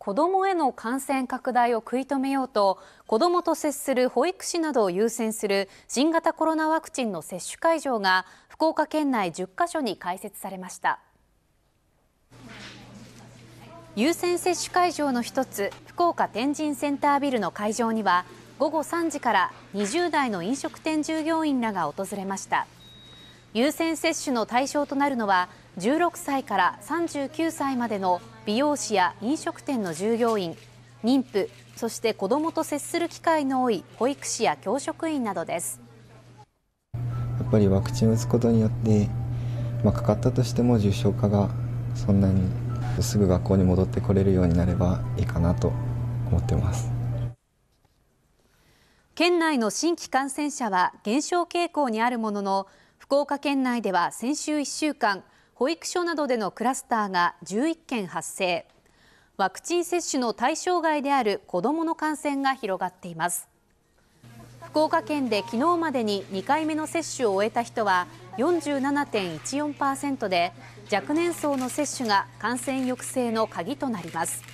子どもへの感染拡大を食い止めようと子どもと接する保育士などを優先する新型コロナワクチンの接種会場が福岡県内10カ所に開設されました優先接種会場の一つ福岡天神センタービルの会場には午後3時から20代の飲食店従業員らが訪れました。優先接種の対象となるのは16歳から39歳までの美容師や飲食店の従業員妊婦そして子どもと接する機会の多い保育士や教職員などですやっぱりワクチンを打つことによって、まあ、かかったとしても重症化がそんなにすぐ学校に戻ってこれるようになればいいかなと思ってます県内の新規感染者は減少傾向にあるものの福岡県内では先週1週間保育所などでのクラスターが11件発生ワクチン接種の対象外である子どもの感染が広がっています福岡県で昨日までに2回目の接種を終えた人は47.14%で若年層の接種が感染抑制の鍵となります